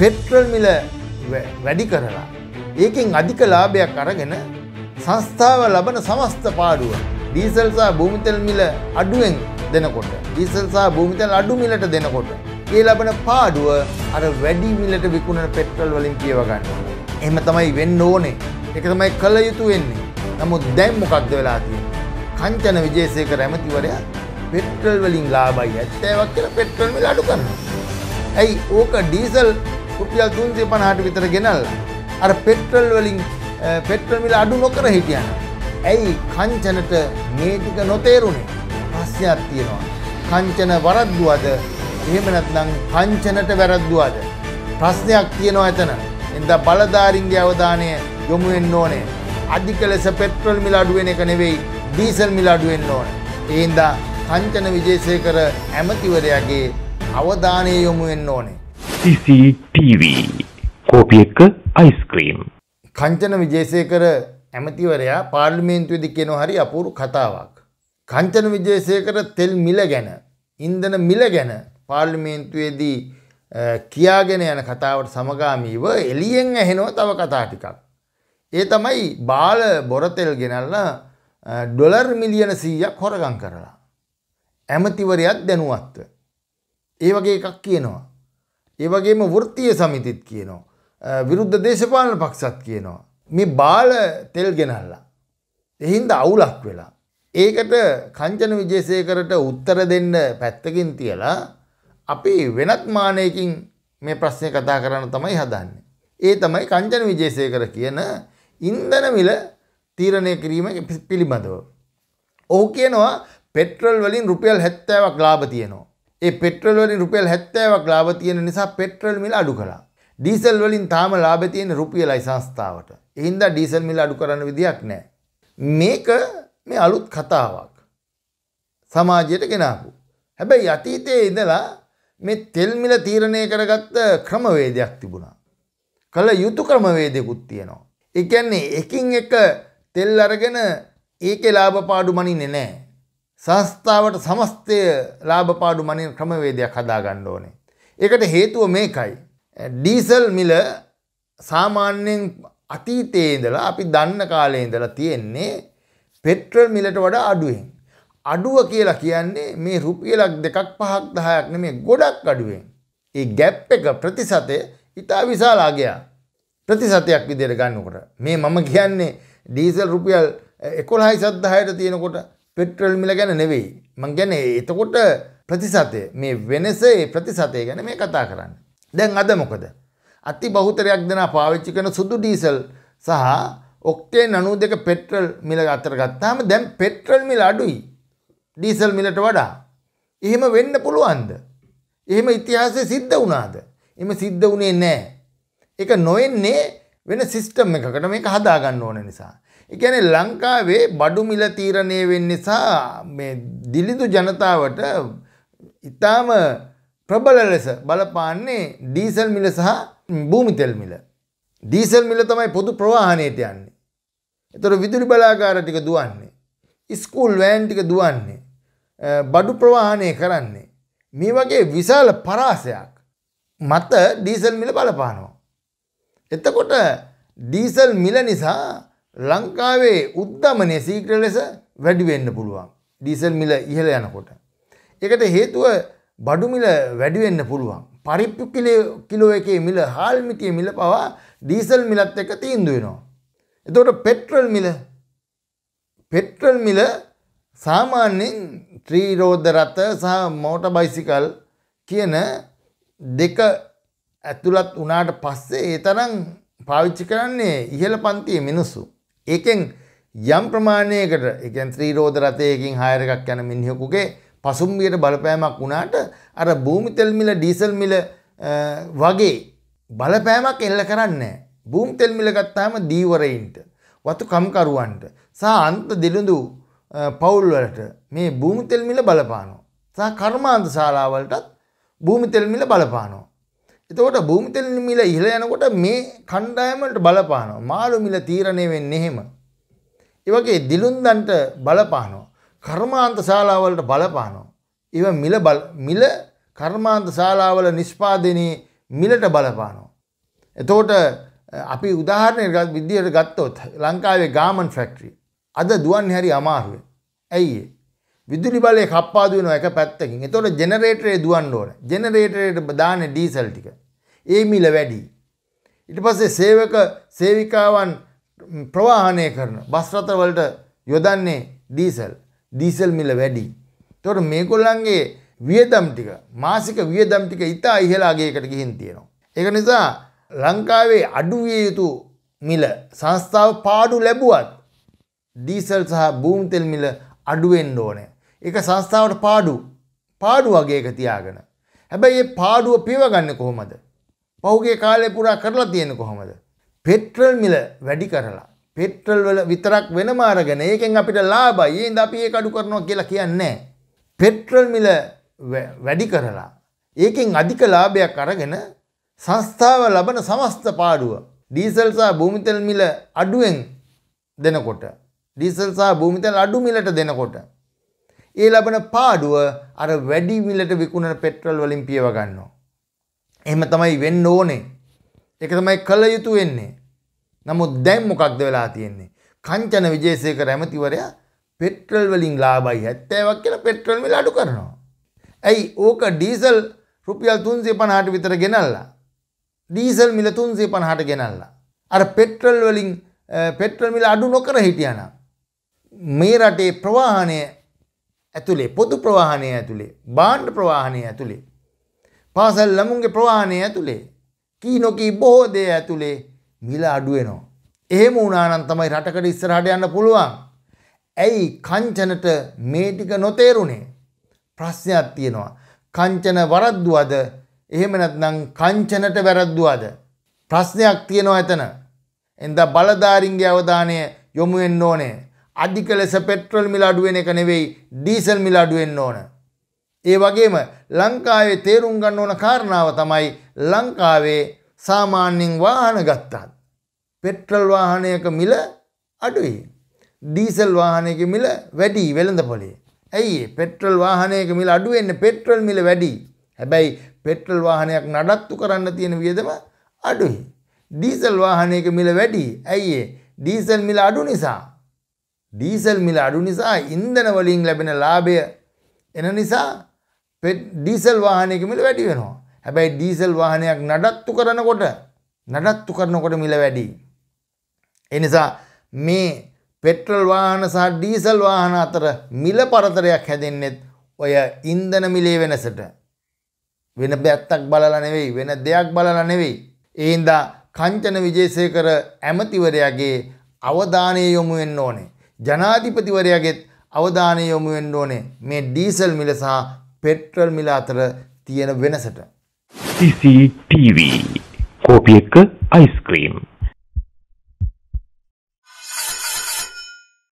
Petrol මිල වැඩි කරලා ඒකෙන් අධික ලාභයක් අරගෙන සංස්ථාව ලබන සමස්ත පාඩුව ඩීසල් සහ භූමිතල් මිල අඩුවෙන් දෙනකොට ඩීසල් සහ භූමිතල් අඩු මිලට දෙනකොට ඒ ලබන පාඩුව අර වැඩි මිලට විකුණන පෙට්‍රල් වලින් කියව ගන්න. එහෙම තමයි වෙන්න ඕනේ. ඒක තමයි කළ යුතු වෙන්නේ. නමුත් දැන් මොකක්ද වෙලා තියෙන්නේ? කංචන විජේසේකර ඇමතිවරයා පෙට්‍රල් වලින් ලාභයි 70ක් කියලා පෙට්‍රල් මිල අඩු කරනවා. ඇයි ඕක ඩීසල් රුපියල් තුන්සිය පනහට විතර ගෙනල්ලා. අර පෙට්‍රල් වලින් පෙට්‍රල් මිල අඩු නොකර හිටියන. ඇයි කංචනට මේ ටික නොතේරුණේ ප්‍රශ්නයක් තියෙනවා. කංචන වරද්දුවද එහෙම නැත්නම් කංචනට වැරද්දුවද ප්‍රශ්නයක් තියෙනවා එතන. එඳා බලධාරීන්ගේ අවධානය යොමු වෙන්න ඕනේ. අධික ලෙස පෙට්‍රල් මිල අඩු වෙන එක නෙවෙයි ඩීසල් මිල අඩු වෙන්න ඕනේ. ඒ හින්දා කංචන විජේසේකර ඇමතිවරයාගේ අවධානය යොමු වෙන්න ඕනේ. CCTV කෝපි එක අයිස්ක්‍රීම් කංචන විජේසේකර ඇමතිවරයා පාර්ලිමේන්තුවේදී කියනවා හරි අපූරු කතාවක් කංචන විජේසේකර තෙල් මිල ගැන ඉන්ධන මිල ගැන පාර්ලිමේන්තුවේදී කියාගෙන යන කතාවට සමගාමීව එළියෙන් ඇහෙනවා තව කතා ටිකක්. ඒ තමයි බාල බොරතෙල් ගෙනල්ලා ඩොලර් මිලියන 100ක් හොරගම් කරලා. ඇමතිවරයක් දැනුවත්ව. ඒ වගේ එකක් කියනවා. ඒ වගේම වෘත්තීය සමිතිත් කියනවා. විරුද්ධ දේශපාලන පක්ෂත් කියනවා. මේ බාල තෙල් ගෙනල්ලා. එහින්ද අවුලක් වෙලා. ඒකට කංචන විජේසයකරට උත්තර දෙන්න පැත්තකින් තියලා අපි වෙනත් මානයකින් මේ ප්‍රශ්නය කතා කරන්න තමයි හදන්නේ. ඒ තමයි කංචන විජේසයකර කියන ඉන්දන මිල තීරණය කිරීම පිළිබඳව. ඔහු කියනවා පෙට්‍රල් වලින් රුපියල් හැත්තෑවක් ලාභ තියනවා. ඒ පෙට්‍රල් වලින් රුපියල් 70ක් ලාභ තියෙන නිසා පෙට්‍රල් මිල අඩු කළා. ඩීසල් වලින් තාම ලාභ තියෙන රුපියලයි සංස්ථාවට. ඒ හින්දා ඩීසල් මිල අඩු කරන්න විදියක් නැහැ. මේක මේ අලුත් කතාවක්. සමාජයට ගෙනාපු. හැබැයි අතීතයේ ඉඳලා මේ තෙල් මිල තීරණය කරගත්ත ක්‍රමවේදයක් තිබුණා. කළ යුතු ක්‍රමවේදයකුත් තියෙනවා. ඒ කියන්නේ එකින් එක තෙල් අරගෙන ඒකේ ලාභ පාඩු මනින්නේ නැහැ. සංස්ථාවට සමස්තය ලාභපාඩු මනින් ක්‍රමවේදයක් හදාගන්න ඕනේ. එකට හේතුව මේකයි. ඩීසල් මිල සාමාන්‍යයෙන් අතීතයේ ඉඳලා අපි දන්න කාලේ ඉඳලා තියෙන්නේ පෙට්‍රල් මිලට වඩා අඩුවෙන්. අඩුව කියලා කියන්නේ මේ රුපියලක් දෙකක් පහක් 10ක් නෙමෙයි ගොඩක් අඩුවෙන්. ඒ ગેප් එක ප්‍රතිශතය ඉතා විශාල ආගයක්. ප්‍රතිශතයක් විදිහට ගන්නකොට මේ මම කියන්නේ ඩීසල් රුපියල් 11යි 7ට තියෙනකොට පෙට්‍රල් මිල ගැන නෙවෙයි. මං කියන්නේ එතකොට ප්‍රතිශතය මේ වෙනස ඒ ප්‍රතිශතය ගැන මේ කතා කරන්න. දැන් අද මොකද? අති බහුතරයක් දෙනා පාවිච්චි කරන සුදු ඩීසල් සහ ඔක්ටේන් 92 පෙට්‍රල් මිල අතර ගත්තාම දැන් පෙට්‍රල් මිල අඩුයි. ඩීසල් මිලට වඩා. එහෙම වෙන්න පුළුවන්ද? එහෙම ඉතිහාසයේ සිද්ධ වුණාද? එහෙම සිද්ධ වුණේ නැහැ. ඒක නොවෙන්නේ වෙන සිස්ටම් එකකට මේක හදාගන්න ඕන නිසා. ඒ කියන්නේ ලංකාවේ බඩු මිල තීරණය වෙන්න නිසා මේ දිලිඳු ජනතාවට ඊටාම ප්‍රබල ලෙස බලපාන්නේ ඩීසල් මිල සහ භූමි තෙල් මිල. ඩීසල් මිල තමයි පොදු ප්‍රවාහණයට යන්නේ. ඒතර විදුලි බලාගාර ටික දුවන්නේ. ස්කූල් වෑන් ටික දුවන්නේ. බඩු ප්‍රවාහණය කරන්නේ. මේ වගේ විශාල පරාසයක් මත ඩීසල් මිල බලපානවා. එතකොට ඩීසල් මිල නිසා ලංකාවේ උද්ධමනය සීක්‍ර ලෙස වැඩිවෙන්න පුළුවන්. ඩීසල් මිල ඉහළ යනකොට. එකට හේතුව බඩුමිල වැඩිවෙන්න පුළුවන්. පරිප්පු කිලෝ එකේ මිල හාල්මිටිය මිල පවා ඩීසල් මිලත් එක තීන්දු වෙනවා. එතකොට පෙට්‍රල් මිල පෙට්‍රල් මිල සාමාන්‍යයෙන් ත්‍රීරෝධ රථ සහ මෝටර් බයිසිකල් කියන දෙක ඇතුළත් වුණාට පස්සේ ඒ තරම් පාවිච්චි කරන්නේ ඉහළ පන්තියේ මිනිස්සු. ඒකෙන් යම් ප්‍රමාණයකට එක ත්‍රීරෝධ රථයකින් හායර එකක් යන මිනිහෙකුගේ පසුම්බියට බලපෑමක් වුණාට අර භූමිතෙල් මිල ඩීසල් මිල වගේ බලපෑමක් එල්ල කරන්නේ භූමිතෙල් මිල ගත්තාම දීවරයින්ට වතු කම්කරුවන්ට සහ අන්ත දිලුඳු පවුල්වලට මේ භූමිතෙල් මිල බලපානවා. සහ කර්මාන්ත ශාලාවලටත් භූමිතෙල් මිල බලපානවා. එතකොට භූමිතෙල් මිල ඉහළ යනකොට මේ කණ්ඩායම වලට බලපානවා. මාළු මිල තීරණය වෙන්නේ එහෙම. ඒ වගේ දිලුන්දන්ට බලපානවා. කර්මාන්ත ශාලා වලට බලපානවා. ඒව මිල මිල කර්මාන්ත ශාලා වල නිෂ්පාදනයේ මිලට බලපානවා. එතකොට අපි උදාහරණයක් විදියට ගත්තොත් ලංකාවේ ගාමන් ෆැක්ටරි අද දුවන්නේ හරි අමාරුයි. ඇයි ඒ? විදුලි බලය කප්පාදු වෙනවා එක පැත්තකින්. එතකොට ජෙනරේටරේ දුවන්න ඕන. ජෙනරේටරේට දාන ඩීසල් ටික. ඒ මිල වැඩි. ඊට පස්සේ සේවක සේවිකාවන් ප්‍රවාහනය කරන බස් රථ වලට යොදන්නේ ඩීසල්. ඩීසල් මිල වැඩි. එතකොට මේගොල්ලන්ගේ වියදම් ටික මාසික වියදම් ටික ඉතා ඉහළ අගයකට ගිහින් තියෙනවා. ඒක නිසා ලංකාවේ අඩු විය යුතු මිල සංස්ථාව පාඩු ලැබුවත් ඩීසල් සහ බූම්තෙල් මිල අඩුවෙන්න ඕනේ. එක සංස්ථාවට පාඩු පාඩු වගේ එක තියාගෙන. හැබැයි ඒ පාඩුව පිවගන්න කොහොමද? පහුගේ කාලේ පුරා කරලා තියෙන කොහොමද? පෙට්‍රල් මිල වැඩි කරලා පෙට්‍රල් වල විතරක් වෙනම අරගෙන ඒකෙන් අපිට ලාභයි. ඒ ඉඳ අපි ඒක අඩු කරනවා කියලා කියන්නේ පෙට්‍රල් මිල වැඩි කරලා ඒකෙන් අධික ලාභයක් අරගෙන සංස්ථාව ලබන සමස්ත පාඩුව ඩීසල් සහ භූමිතෙල් මිල අඩුවෙන් දෙනකොට ඩීසල් සහ භූමිතෙල් අඩු මිලට දෙනකොට ඒ ලබන පාඩුව අර වැඩි මිලට විකුණන පෙට්‍රල් වලින් පියව ගන්නවා. එහෙම තමයි වෙන්න ඕනේ. ඒක තමයි කළ යුතු වෙන්නේ. නමුත් දැන් මොකක්ද වෙලා තියෙන්නේ? කංචන විජේසේකර ඇමතිවරයා පෙට්‍රල් වලින් ලාභයි 70ක් කියලා පෙට්‍රල් මිල අඩු කරනවා. ඇයි ඕක ඩීසල් රුපියල් 350ට විතර ගෙනල්ලා. ඩීසල් මිල 350ට ගෙනල්ලා. අර පෙට්‍රල් වලින් පෙට්‍රල් මිල අඩු නොකර හිටියානම් මේ රටේ ප්‍රවාහනය ඇතුළේ පොදු ප්‍රවාහනය ඇතුළේ බාණ්ඩ ප්‍රවාහනය ඇතුළේ පාසල් ළමුන්ගේ ප්‍රවාහනය ඇතුළේ කී නොකී බොහෝ දේ ඇතුළේ මිල අඩුවෙනවා. එහෙම වුණානම් තමයි රටකට ඉස්සරහට යන්න පුළුවන්. ඇයි කංචනට මේ ටික නොතේරුනේ? ප්‍රශ්නයක් තියෙනවා. කංචන වරද්දුවද? එහෙම නැත්නම් කංචනට වැරද්දුවද? ප්‍රශ්නයක් තියෙනවා එතන. එඳ බලධාරින්ගේ අවධානය යොමු වෙන්න ඕනේ. අධික ලෙස පෙට්‍රල් මිල අඩුවෙන එක නෙවෙයි ඩීසල් මිල අඩුවෙන්න ඕන. ඒ වගේම ලංකාවේ තේරුම් ගන්න ඕන කාරණාව තමයි ලංකාවේ සාමාන්‍යයෙන් වාහන ගත්තත් පෙට්‍රල් වාහනයක මිල අඩුයි. ඩීසල් වාහනයක මිල වැඩි වෙළඳ පොලේ. ඇයි පෙට්‍රල් වාහනයක මිල අඩුවෙන්න පෙට්‍රල් මිල වැඩි. හැබැයි පෙට්‍රල් වාහනයක් නඩත්තු කරන්න තියෙන වියදම අඩුයි. ඩීසල් වාහනයක මිල වැඩි. ඇයි ඩීසල් මිල අඩු නිසා ඩීසල් මිල අඩු නිසා ඉන්දන වලින් ලැබෙන ලාභය එන නිසා ඩීසල් වාහනයක මිල වැඩි වෙනවා. හැබැයි ඩීසල් වාහනයක් නඩත්තු කරනකොට නඩත්තු කරනකොට මිල වැඩි. එනිසා මේ පෙට්‍රල් වාහන සහ ඩීසල් වාහන අතර මිල පරතරයක් හැදෙන්නෙත් ඔය ඉන්දන මිලේ වෙනසට. වෙන පැත්තක් බලලා නෙවෙයි වෙන දෙයක් බලලා නෙවෙයි. ඒහින්දා කංචන විජේසේකර ඇමතිවරයාගේ අවධානය යොමු වෙන්න ඕනේ. ජනාධිපතිවරයාගෙත් අවධානය යොමු වෙන්න ඕනේ මේ ඩීසල් මිල සහ පෙට්‍රල් මිල අතර තියෙන වෙනසට. CCTV කෝපි එක අයිස්ක්‍රීම්